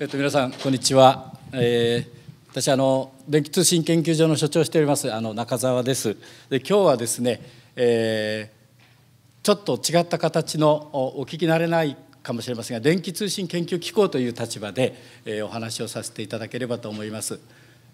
えっと、皆さん、こんにちは。えー、私あの、電気通信研究所の所長をしておりますあの中澤です。で今日はですね、えー、ちょっと違った形のお聞き慣れないかもしれませんが、電気通信研究機構という立場で、えー、お話をさせていただければと思います。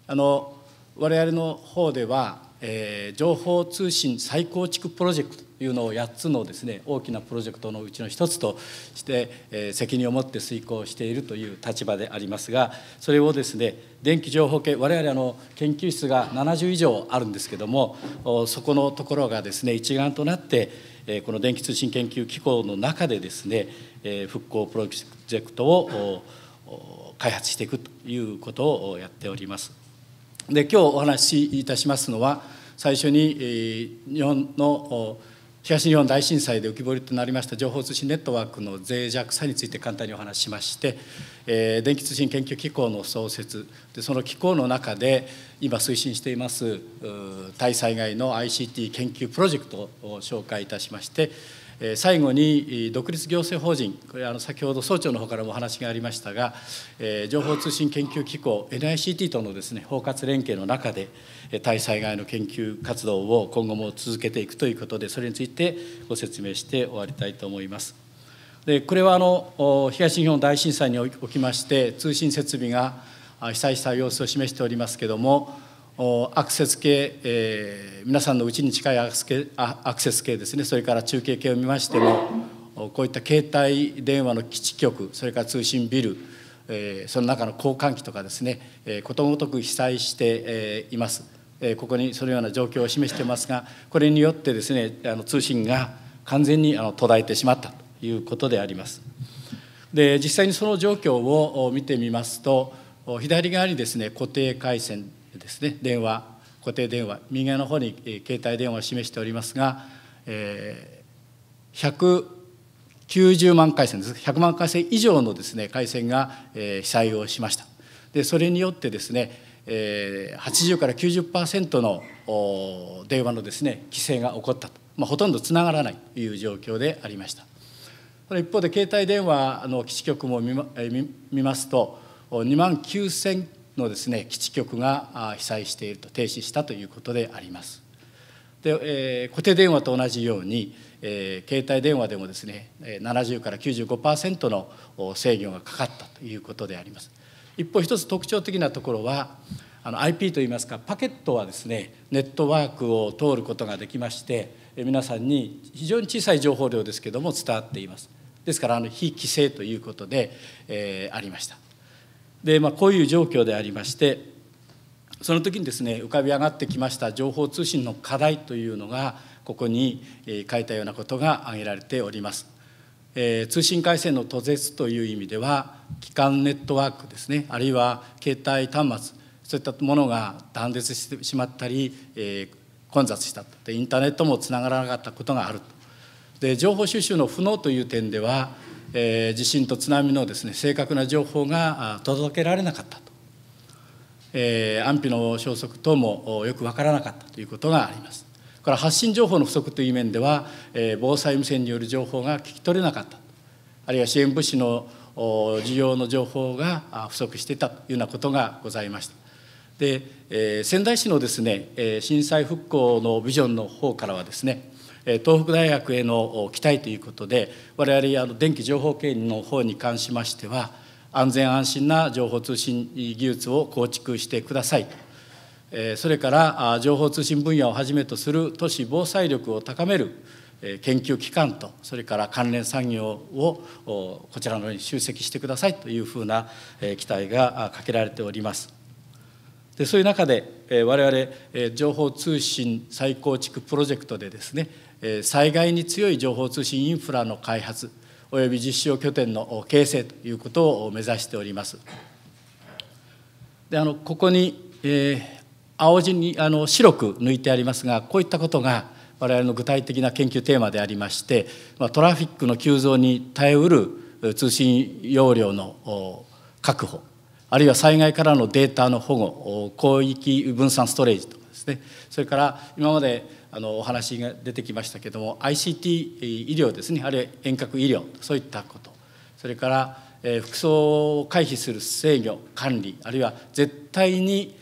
あの我々の方では、えー、情報通信再構築プロジェクトいうのを8つのですね大きなプロジェクトのうちの1つとして責任を持って遂行しているという立場でありますがそれをですね電気情報系我々の研究室が70以上あるんですけどもそこのところがですね一丸となってこの電気通信研究機構の中でですね復興プロジェクトを開発していくということをやっております。で今日お話しいたしますのは最初に日本の東日本大震災で浮き彫りとなりました情報通信ネットワークの脆弱さについて簡単にお話ししまして、えー、電気通信研究機構の創設でその機構の中で今推進しています対災害の ICT 研究プロジェクトを紹介いたしまして最後に独立行政法人これあの先ほど総長の方からもお話がありましたが情報通信研究機構 NICT とのですね包括連携の中で対災害の研究活動を今後も続けていくということでそれについてご説明して終わりたいと思います。でこれはあの東日本大震災におきまして通信設備が被災した様子を示しておりますけれどもアクセス系、えー、皆さんのうちに近いアクセス系アクセス系ですねそれから中継系を見ましてもこういった携帯電話の基地局それから通信ビル、えー、その中の交換機とかですね、えー、ことごとく被災して、えー、います、えー、ここにそのような状況を示してますがこれによってですねあの通信が完全にあの途絶えてしまったということでありますで実際にその状況を見てみますと左側にですね固定回線ですね電話固定電話右側の方に携帯電話を示しておりますが、えー、190万回線です100万回線以上のですね回線が、えー、被災をしましたでそれによってですね、えー、80から90%のお電話のですね規制が起こったと、まあ、ほとんどつながらないという状況でありました一方で携帯電話の基地局もま見ますと2万9000のですね基地局が被災していると停止したということであります。で、えー、固定電話と同じように、えー、携帯電話でもですね70から95%の制御がかかったということであります。一方一つ特徴的なところはあの IP といいますかパケットはですねネットワークを通ることができまして皆さんに非常に小さい情報量ですけども伝わっていますですからあの非規制ということで、えー、ありましたで、まあ、こういう状況でありましてその時にですね浮かび上がってきました情報通信の課題というのがここに書いたようなことが挙げられております。え通信回線の途絶という意味では基幹ネットワークですねあるいは携帯端末そういったものが断絶してしまったり、え混雑したでインターネットもつながらなかったことがあるで情報収集の不能という点ではえー、地震と津波のですね正確な情報が届けられなかったと、えー、安否の消息等もよく分からなかったということがありますこれ発信情報の不足という面では、えー、防災無線による情報が聞き取れなかったあるいは支援物資の需要の情報が不足していたというようなことがございましたで、えー、仙台市のですね震災復興のビジョンの方からはですね東北大学への期待ということで我々あの電気情報系の方に関しましては安全安心な情報通信技術を構築してくださいそれから情報通信分野をはじめとする都市防災力を高める研究機関とそれから関連産業をこちらのように集積してくださいというふうな期待がかけられております。でそういう中で、えー、我々情報通信再構築プロジェクトでですね災害に強い情報通信インフラの開発および実証拠点の形成ということを目指しております。であのここに、えー、青字にあの白く抜いてありますがこういったことが我々の具体的な研究テーマでありまして、まあ、トラフィックの急増に耐えうる通信容量の確保あるいは災害からのデータの保護広域分散ストレージとかですねそれから今まであのお話が出てきましたけども ICT 医療ですねあるいは遠隔医療そういったことそれから服装を回避する制御管理あるいは絶対に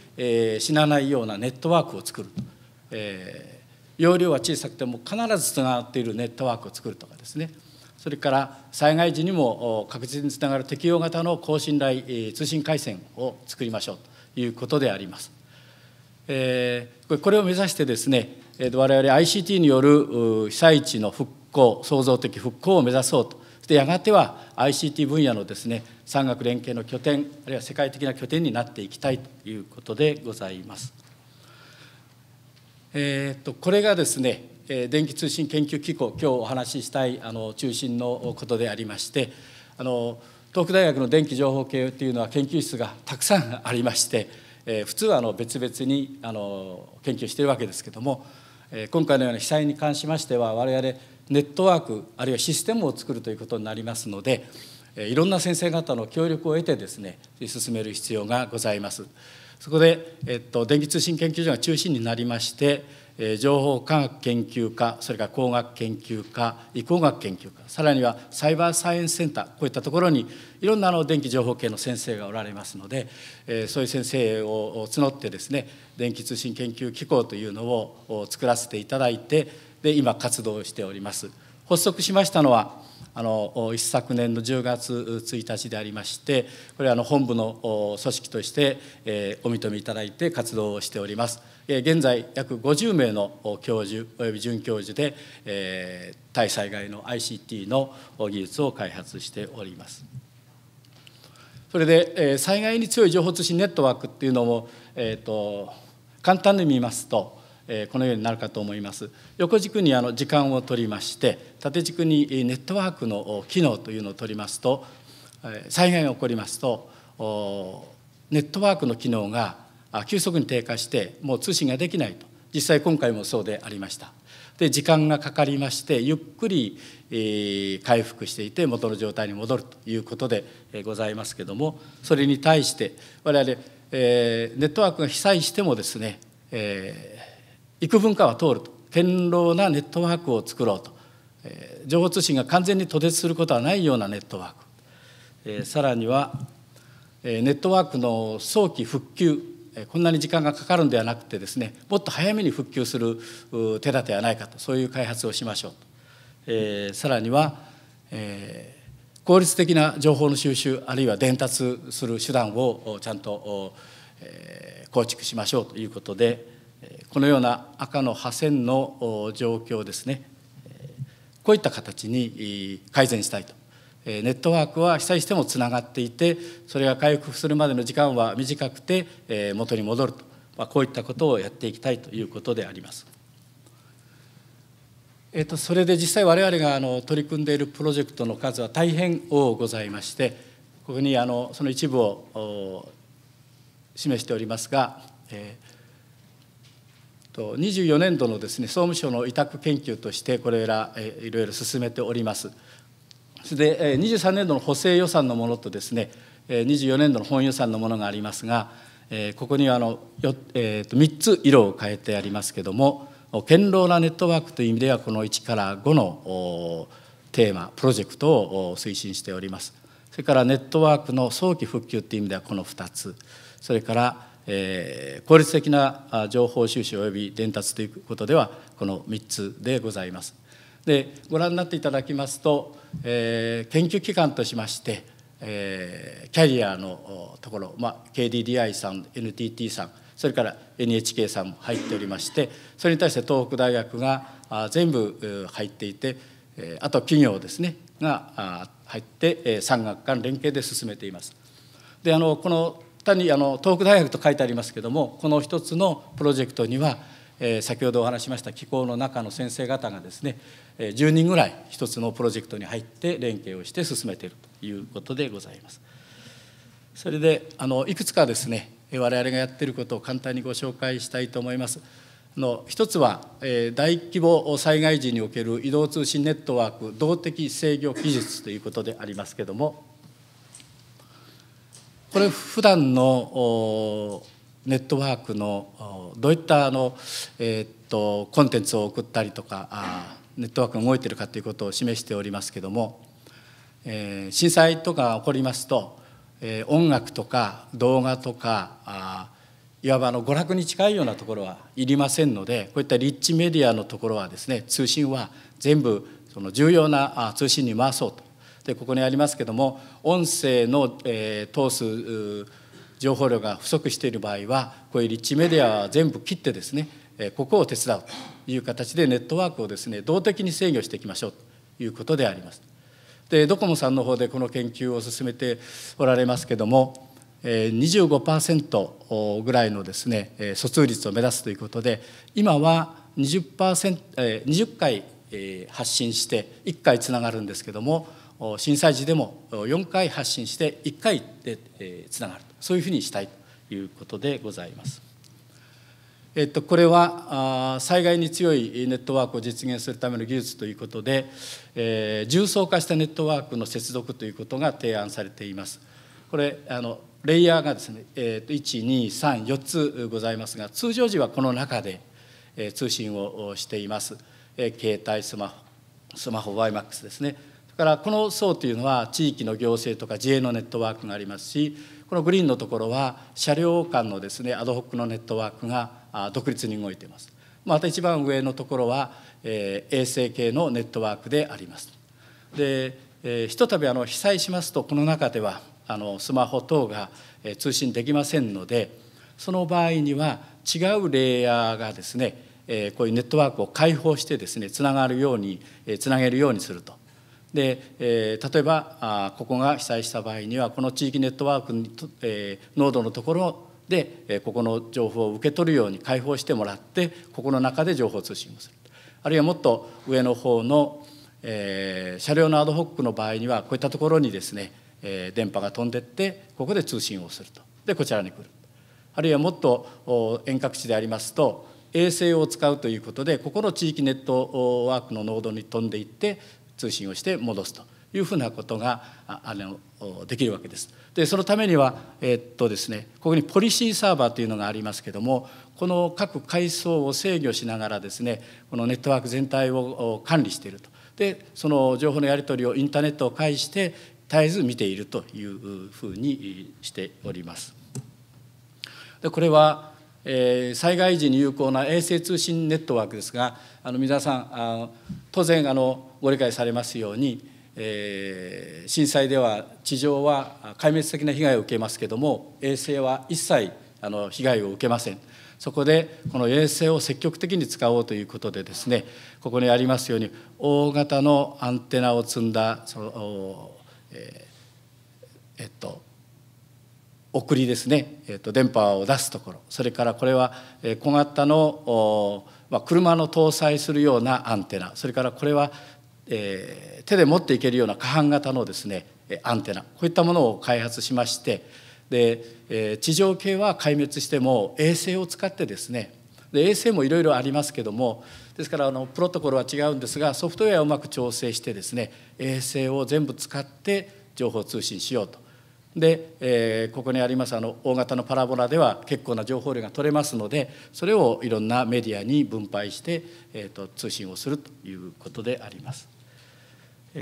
死なないようなネットワークを作ると、えー、容量は小さくても必ずつながっているネットワークを作るとかですねそれから災害時にも確実につながる適用型の高信頼通信回線を作りましょうということであります。えこれを目指してですね、我々 ICT による被災地の復興、創造的復興を目指そうと、そしてやがては ICT 分野のですね、産学連携の拠点、あるいは世界的な拠点になっていきたいということでございます。えーとこれがですね、電気通信研究機構今日お話ししたいあの中心のことでありましてあの東北大学の電気情報系というのは研究室がたくさんありまして、えー、普通はあの別々にあの研究しているわけですけども、えー、今回のような被災に関しましては我々ネットワークあるいはシステムを作るということになりますので、えー、いろんな先生方の協力を得てですね進める必要がございます。そこで、えっと、電気通信研究所が中心になりまして情報科学研究科、それから工学研究科、理工学研究科、さらにはサイバーサイエンスセンター、こういったところにいろんなの電気情報系の先生がおられますので、そういう先生を募ってですね、電気通信研究機構というのを作らせていただいて、で今活動しております。発足しましたのはあの一昨年の10月1日でありましてこれはあの本部の組織として、えお認めいただいて活動をしております。え現在約50名の教授および准教授で、え対災害の ICT の技術を開発しております。それで、え災害に強い情報通信ネットワークっていうのも、えーと簡単に見ますとこのようになるかと思います横軸にあの時間を取りまして縦軸にネットワークの機能というのを取りますと災害が起こりますとネットワークの機能が急速に低下してもう通信ができないと実際今回もそうでありましたで時間がかかりましてゆっくり回復していて元の状態に戻るということでございますけどもそれに対して我々ネットワークが被災してもですね、えー幾分かは通ると堅牢なネットワークを作ろうと、えー、情報通信が完全に途絶することはないようなネットワーク、えー、さらには、えー、ネットワークの早期復旧、えー、こんなに時間がかかるんではなくてですねもっと早めに復旧する手立てはないかとそういう開発をしましょうと、えー、さらには、えー、効率的な情報の収集あるいは伝達する手段をちゃんと構築しましょうということで。このような赤の破線の状況ですねこういった形に改善したいとネットワークは被災してもつながっていてそれが回復するまでの時間は短くて元に戻ると、まあ、こういったことをやっていきたいということであります。えっと、それで実際我々があの取り組んでいるプロジェクトの数は大変多ございましてここにあのその一部を示しておりますが、えー24年度のです、ね、総務省の委託研究として、これらいろいろ進めております。それで23年度の補正予算のものとですね、24年度の本予算のものがありますが、ここにはあのえー、と3つ色を変えてありますけれども、堅牢なネットワークという意味では、この1から5のテーマ、プロジェクトを推進しております。それからネットワークの早期復旧という意味では、この2つ、それからえ効率的な情報収集及び伝達ということではこの3つでございます。でご覧になっていただきますと、えー、研究機関としまして、えー、キャリアのところ、まあ、KDDI さん NTT さんそれから NHK さんも入っておりましてそれに対して東北大学が全部入っていてあと企業ですねが入って産学間連携で進めています。であのこの単にあの東北大学と書いてありますけどもこの一つのプロジェクトには、えー、先ほどお話しました機構の中の先生方がですね、えー、10人ぐらい一つのプロジェクトに入って連携をして進めているということでございます。それであのいくつかですね我々がやっていることを簡単にご紹介したいと思います。の一つは、えー、大規模災害時における移動通信ネットワーク動的制御技術ということでありますけどもこれ普段のネットワークのどういったあの、えー、っとコンテンツを送ったりとかあネットワークが動いてるかということを示しておりますけども、えー、震災とかが起こりますと、えー、音楽とか動画とかあいわばあの娯楽に近いようなところはいりませんのでこういったリッチメディアのところはですね通信は全部その重要な通信に回そうとでここにありますけども音声の、えー、通す情報量が不足している場合はこういうリッチメディアは全部切ってですねここを手伝うという形でネットワークをですね動的に制御していきましょうということであります。でドコモさんの方でこの研究を進めておられますけども25%ぐらいのですね疎通率を目指すということで今は 20%20 20回発信して1回つながるんですけども震災時でも4回発信して1回でつながるとそういうふうにしたいということでございます。えっと、これは災害に強いネットワークを実現するための技術ということで、えー、重層化したネットワークの接続ということが提案されています。これあのレイヤーがですね、えーと、1234つございますが通常時はこの中で、え通信をしています、え携帯スマホスマホワイマックスですねからこの層というのは地域の行政とか自衛のネットワークがありますしこのグリーンのところは車両間のですねアドホックのネットワークが独立に動いています。また一番上のところは、えー、衛星系のネットワークであります。で、えー、ひとたびあの被災しますとこの中ではあのスマホ等が、え通信できませんのでその場合には違うレイヤーがですね、えー、こういうネットワークを開放してですねつながるように、えー、つなげるようにするとで、えー、例えばあここが被災した場合にはこの地域ネットワークにと、えー、濃度のところで、えー、ここの情報を受け取るように開放してもらってここの中で情報通信をするあるいはもっと上の方の、えー、車両のアドホックの場合にはこういったところにですね、えー、電波が飛んでってここで通信をするとでこちらに来るあるいはもっと遠隔地でありますと衛星を使うということでここの地域ネットワークの濃度に飛んでいって通信をして戻すというふうなことがあのできるわけです。でそのためには、えー、っとですね、ここにポリシーサーバーというのがありますけどもこの各階層を制御しながらですねこのネットワーク全体を管理していると。でその情報のやり取りをインターネットを介して絶えず見ているというふうにしております。でこれは、えー、災害時に有効な衛星通信ネットワークですがあの皆さんあ当然あのご理解されますように、えー、震災では地上は壊滅的な被害を受けますけども衛星は一切あの被害を受けません。そこでこの衛星を積極的に使おうということでですねここにありますように大型のアンテナを積んだその、ええっと送りですね、えっと、電波を出すところそれからこれは小型の、まあ、車の搭載するようなアンテナそれからこれはえー、手で持っていけるような可搬型のですねアンテナこういったものを開発しましてで、えー、地上系は壊滅しても衛星を使ってですねで衛星もいろいろありますけどもですからあのプロトコルは違うんですがソフトウェアをうまく調整してですね衛星を全部使って情報通信しようとで、えー、ここにありますあの大型のパラボラでは結構な情報量が取れますのでそれをいろんなメディアに分配して、えーと、通信をするということであります。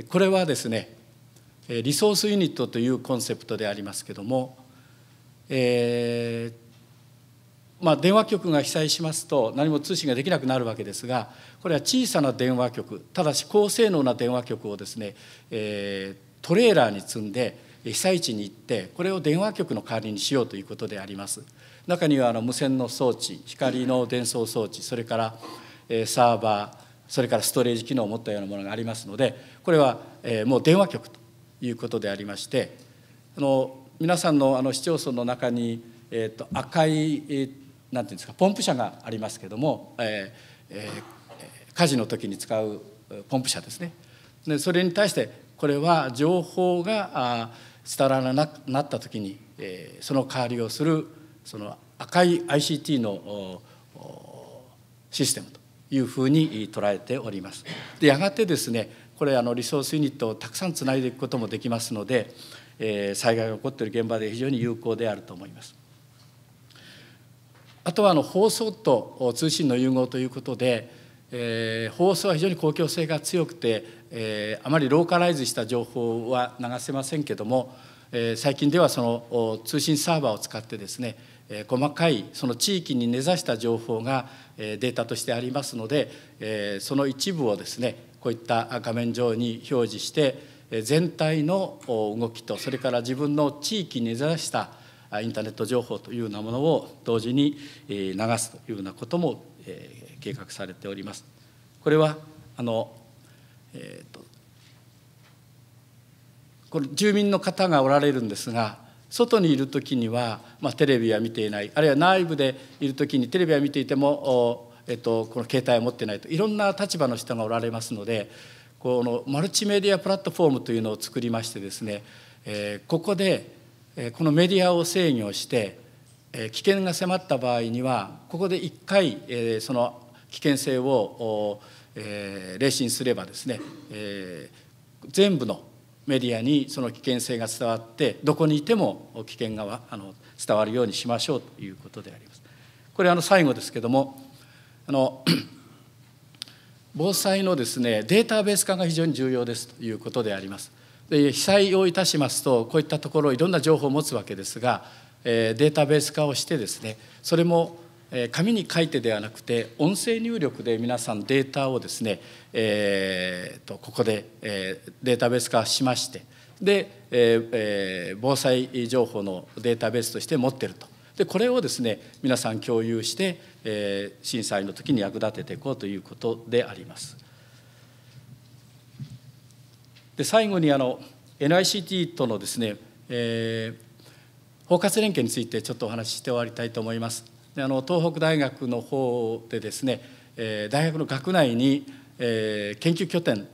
これはですねリソースユニットというコンセプトでありますけども、えー、まあ、電話局が被災しますと何も通信ができなくなるわけですがこれは小さな電話局ただし高性能な電話局をですね、えー、トレーラーに積んで被災地に行ってこれを電話局の代わりにしようということであります中にはあの無線の装置光の伝送装置それからサーバーそれからストレージ機能を持ったようなものがありますのでこれはもう電話局ということでありましてあの皆さんのあの市町村の中に、えー、と赤い、えー、なんていうんですかポンプ車がありますけども、えーえー、火事の時に使うポンプ車ですねでそれに対してこれは情報があ伝わらなくなった時に、えー、その代わりをするその赤い ICT のシステムというふうに捉えております。でやがてですねこれあのリソースユニットをたくさんつないでいくこともできますので、えー、災害が起こっている現場で非常に有効であると思います。あとはあの放送と通信の融合ということで、えー、放送は非常に公共性が強くて、えー、あまりローカライズした情報は流せませんけども、えー、最近ではその通信サーバーを使ってですね、えー、細かいその地域に根ざした情報が、えー、データとしてありますので、えー、その一部をですねこういった画面上に表示して、えー、全体の動きとそれから自分の地域に根ざしたインターネット情報というようなものを同時に流すというようなこともえ計画されております。これはあの、えーと、この住民の方がおられるんですが外にいる時には、まあ、テレビは見ていないあるいは内部でいる時にテレビは見ていても、えーと、この携帯を持ってないといろんな立場の人がおられますのでこのマルチメディアプラットフォームというのを作りましてですね、えー、ここで、えこのメディアを制御して危険が迫った場合にはここで一回その危険性を冷信すればですね全部のメディアにその危険性が伝わってどこにいても危険があの伝わるようにしましょうということであります。これあの最後ですけどもあの 防災のですねデータベース化が非常に重要ですということであります。で被災をいたしますとこういったところいろんな情報を持つわけですがデータベース化をしてですねそれも紙に書いてではなくて音声入力で皆さんデータをですね、えー、とここで、えデータベース化しましてで、えー、防災情報のデータベースとして持ってるとでこれをですね皆さん共有して、えー、震災の時に役立てていこうということであります。で最後にあの NICT とのですね、えー包括連携についてちょっとお話しして終わりたいと思います。であの東北大学の方でですね、えー、大学の学内に、えー、研究拠点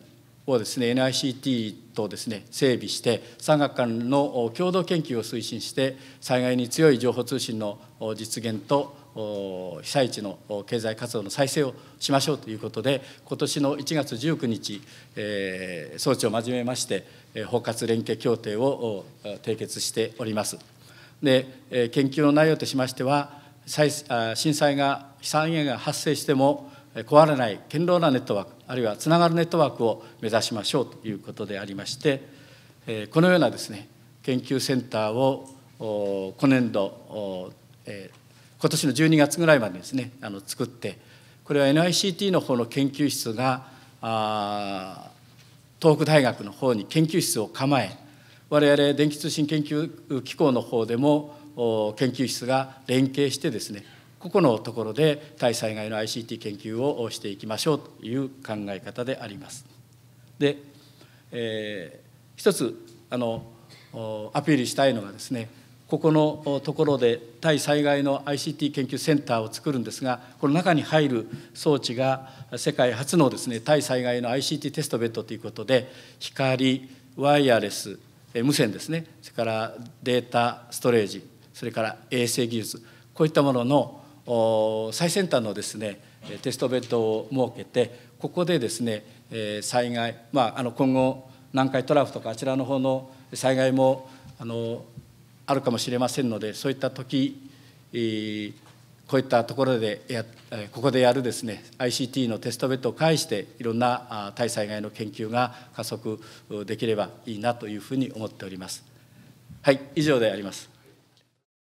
をですね NICT とですね整備して産学間の共同研究を推進して災害に強い情報通信の実現と被災地の経済活動の再生をしましょうということで今年の1月19日、えー、装置を交えまして包括連携協定を締結しております。で、え研究の内容としましては震災が被災が発生しても壊れない堅牢なネットワークあるいはつながるネットワークを目指しましょうということでありましてこのようなですね研究センターを今年度今年の12月ぐらいまでですねあの作ってこれは NICT の方の研究室が東北大学の方に研究室を構え我々電気通信研究機構の方でも研究室が連携してですねここのところで対災害の ICT 研究をしていきましょうという考え方であります。で、えー、一つあのアピールしたいのがですねここのところで対災害の ICT 研究センターを作るんですがこの中に入る装置が世界初のですね対災害の ICT テストベッドということで光ワイヤレス無線ですねそれからデータストレージそれから衛星技術こういったものの最先端のですねテストベッドを設けてここでですね災害、まあ、あの今後南海トラフとかあちらの方の災害もあのあるかもしれませんのでそういった時こういったところでやここでやるですね ICT のテストベッドを介していろんな対災害の研究が加速できればいいなというふうに思っております。はい、以上であります。